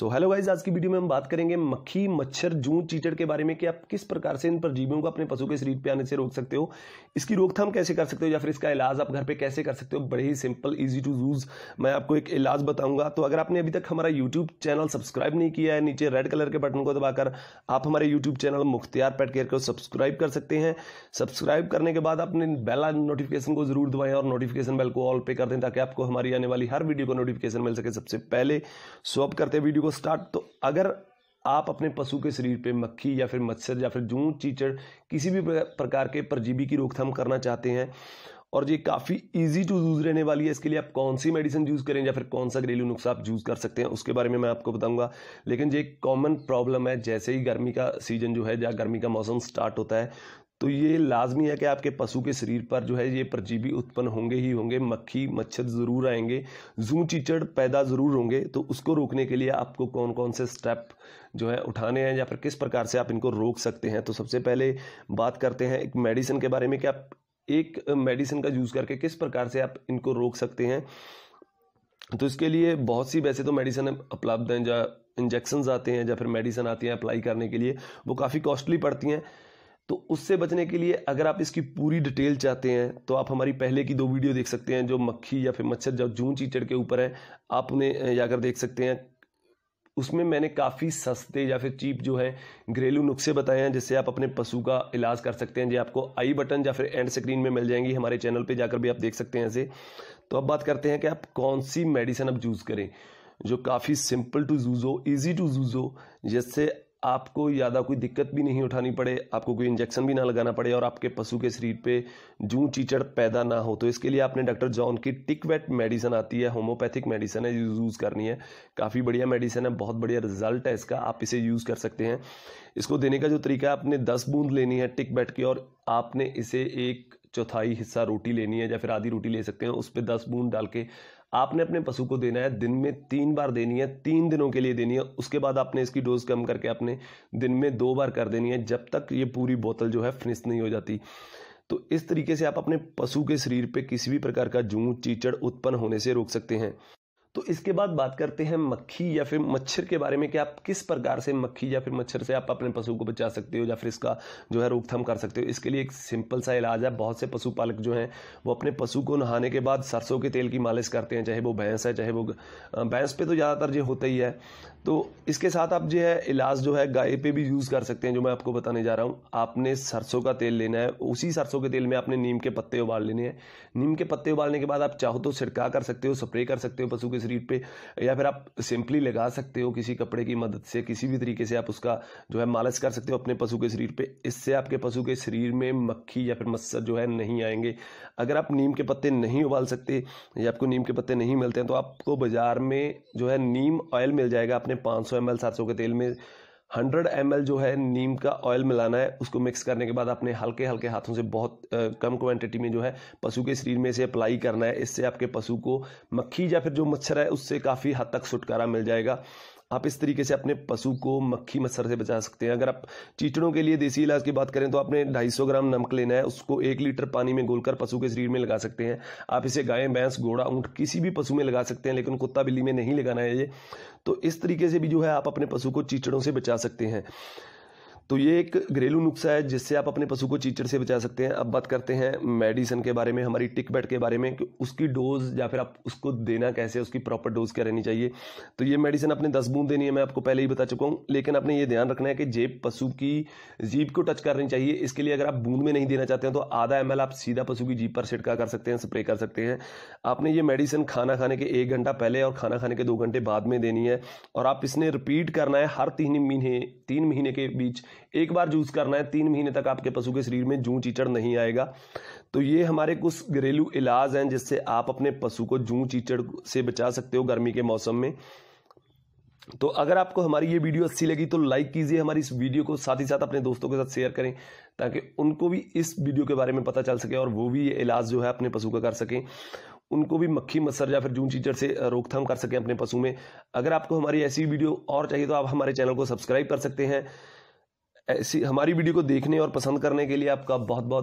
so hello guys आज की video में हम बात करेंगे मक्खी मच्छर जूं चीचड़ के बारे में कि आप किस प्रकार से इन परजीवियों को अपने पशु के शरीर पे आने से रोक सकते हो इसकी रोकथाम कैसे कर सकते हो या फिर इसका इलाज आप घर पे कैसे कर सकते हो बड़े ही सिंपल इजी टू यूज मैं आपको एक इलाज बताऊंगा तो अगर आपने अभी तक हमारा यूट्यूब चैनल सब्सक्राइब नहीं किया है नीचे रेड कलर के बटन को दबाकर आप हमारे YouTube channel Mukhtiyar pet care को सब्सक्राइब कर सकते हैं सब्सक्राइब करने के बाद अपने बेला नोटिफिकेशन को जरूर दबाएं और नोटिफिकेशन बेल को ऑल पे कर दें ताकि आपको हमारी आने वाली हर वीडियो को नोटिफिकेशन मिल सके सबसे पहले सो आप करते वीडियो को स्टार्ट तो अगर आप अपने पशु के शरीर पे मक्खी या फिर मच्छर या फिर जूं चीचड़ किसी भी प्रकार के परजीवी की रोकथाम करना चाहते हैं और ये काफ़ी इजी टू यूज़ रहने वाली है इसके लिए आप कौन सी मेडिसिन यूज़ करें या फिर कौन सा घरेलू नुस्खा आप यूज़ कर सकते हैं उसके बारे में मैं आपको बताऊंगा लेकिन ये कॉमन प्रॉब्लम है जैसे ही गर्मी का सीजन जो है या गर्मी का मौसम स्टार्ट होता है तो ये लाजमी है कि आपके पशु के शरीर पर जो है ये परजीवी उत्पन्न होंगे ही होंगे मक्खी मच्छर ज़रूर आएंगे जू चीचड़ पैदा ज़रूर होंगे तो उसको रोकने के लिए आपको कौन कौन से स्टेप जो है उठाने हैं या फिर किस प्रकार से आप इनको रोक सकते हैं तो सबसे पहले बात करते हैं एक मेडिसिन के बारे में कि आप एक मेडिसिन का यूज़ करके किस प्रकार से आप इनको रोक सकते हैं तो इसके लिए बहुत सी वैसे तो मेडिसिन उपलब्ध हैं जहाँ इंजेक्शन आते हैं या फिर मेडिसिन आती हैं अप्लाई करने के लिए वो काफ़ी कॉस्टली पड़ती हैं तो उससे बचने के लिए अगर आप इसकी पूरी डिटेल चाहते हैं तो आप हमारी पहले की दो वीडियो देख सकते हैं जो मक्खी या फिर मच्छर जो जून चीचड़ के ऊपर है आप उन्हें जाकर देख सकते हैं उसमें मैंने काफ़ी सस्ते या फिर चीप जो है घरेलू नुस्खे बताए हैं जिससे आप अपने पशु का इलाज कर सकते हैं जो आपको आई बटन या फिर एंड स्क्रीन में मिल जाएंगी हमारे चैनल पर जाकर भी आप देख सकते हैं ऐसे तो अब बात करते हैं कि आप कौन सी मेडिसिन अब यूज़ करें जो काफ़ी सिंपल टू यूज़ हो ईजी टू यूज़ हो जिससे आपको ज़्यादा कोई दिक्कत भी नहीं उठानी पड़े आपको कोई इंजेक्शन भी ना लगाना पड़े और आपके पशु के शरीर पे जू चीचड़ पैदा ना हो तो इसके लिए आपने डॉक्टर जॉन की टिकवेट मेडिसिन आती है होम्योपैथिक मेडिसिन है यूज़ करनी है काफ़ी बढ़िया मेडिसिन है बहुत बढ़िया रिजल्ट है इसका आप इसे यूज़ कर सकते हैं इसको देने का जो तरीका है आपने दस बूंद लेनी है टिकवेट की और आपने इसे एक चौथाई हिस्सा रोटी लेनी है या फिर आधी रोटी ले सकते हैं उस पर दस बूंद डाल के आपने अपने पशु को देना है दिन में तीन बार देनी है तीन दिनों के लिए देनी है उसके बाद आपने इसकी डोज कम करके आपने दिन में दो बार कर देनी है जब तक ये पूरी बोतल जो है फिनिश नहीं हो जाती तो इस तरीके से आप अपने पशु के शरीर पे किसी भी प्रकार का जूं चीचड़ उत्पन्न होने से रोक सकते हैं तो इसके बाद बात करते हैं मक्खी या फिर मच्छर के बारे में कि आप किस प्रकार से मक्खी या फिर मच्छर से आप अपने पशु को बचा सकते हो या फिर इसका जो है रोकथाम कर सकते हो इसके लिए एक सिंपल सा इलाज है बहुत से पशुपालक जो हैं वो अपने पशु को नहाने के बाद सरसों के तेल की मालिश करते हैं चाहे वो भैंस है चाहे वो भैंस पे तो ज़्यादातर ये होता ही है तो इसके साथ आप जो है इलाज जो है गाय पे भी यूज़ कर सकते हैं जो मैं आपको बताने जा रहा हूँ आपने सरसों का तेल लेना है उसी सरसों के तेल में आपने नीम के पत्ते उबाल लेने हैं नीम के पत्ते उबालने के बाद आप चाहो तो छिड़काव कर सकते हो स्प्रे कर सकते हो पशु के शरीर रीड पे या फिर आप सिंपली लगा सकते हो किसी कपड़े की मदद से किसी भी तरीके से आप उसका जो है मालिश कर सकते हो अपने पशु के शरीर पे इससे आपके पशु के शरीर में मक्खी या फिर मच्छर जो है नहीं आएंगे अगर आप नीम के पत्ते नहीं उबाल सकते या आपको नीम के पत्ते नहीं मिलते हैं तो आपको बाज़ार में जो है नीम ऑयल मिल जाएगा अपने पाँच सौ एम एल के तेल में हंड्रेड एम जो है नीम का ऑयल मिलाना है उसको मिक्स करने के बाद अपने हल्के हल्के हाथों से बहुत कम क्वांटिटी में जो है पशु के शरीर में इसे अप्लाई करना है इससे आपके पशु को मक्खी या फिर जो मच्छर है उससे काफ़ी हद तक छुटकारा मिल जाएगा आप इस तरीके से अपने पशु को मक्खी मच्छर से बचा सकते हैं अगर आप चीचड़ों के लिए देसी इलाज की बात करें तो आपने 250 ग्राम नमक लेना है उसको एक लीटर पानी में घोलकर पशु के शरीर में लगा सकते हैं आप इसे गाय भैंस घोड़ा ऊँट किसी भी पशु में लगा सकते हैं लेकिन कुत्ता बिल्ली में नहीं लगाना है ये तो इस तरीके से भी जो है आप अपने पशु को चीचड़ों से बचा सकते हैं तो ये एक घरेलू नुस्खा है जिससे आप अपने पशु को चीचड़ से बचा सकते हैं अब बात करते हैं मेडिसिन के बारे में हमारी टिक बैट के बारे में कि उसकी डोज या फिर आप उसको देना कैसे उसकी प्रॉपर डोज क्या रहनी चाहिए तो ये मेडिसिन आपने दस बूंद देनी है मैं आपको पहले ही बता चुका हूँ लेकिन आपने ये ध्यान रखना है कि जेब पशु की जीप को टच करनी चाहिए इसके लिए अगर आप बूंद में नहीं देना चाहते हैं तो आधा एम आप सीधा पशु की जीप पर छिड़का कर सकते हैं स्प्रे कर सकते हैं आपने ये मेडिसिन खाना खाने के एक घंटा पहले और खाना खाने के दो घंटे बाद में देनी है और आप इसने रिपीट करना है हर तीन महीने तीन महीने के बीच एक बार जूस करना है तीन महीने तक आपके पशु के शरीर में जू चीचड़ नहीं आएगा तो ये हमारे कुछ घरेलू इलाज हैं जिससे आप अपने पशु को जू चीचड़ से बचा सकते हो गर्मी के मौसम में तो अगर आपको हमारी ये वीडियो अच्छी लगी तो लाइक कीजिए हमारी इस वीडियो को साथ ही साथ अपने दोस्तों के साथ शेयर करें ताकि उनको भी इस वीडियो के बारे में पता चल सके और वो भी ये इलाज जो है अपने पशु का कर सकें उनको भी मक्खी मच्छर या फिर जून चीचर से रोकथाम कर सकें अपने पशु में अगर आपको हमारी ऐसी वीडियो और चाहिए तो आप हमारे चैनल को सब्सक्राइब कर सकते हैं ऐसी हमारी वीडियो को देखने और पसंद करने के लिए आपका बहुत बहुत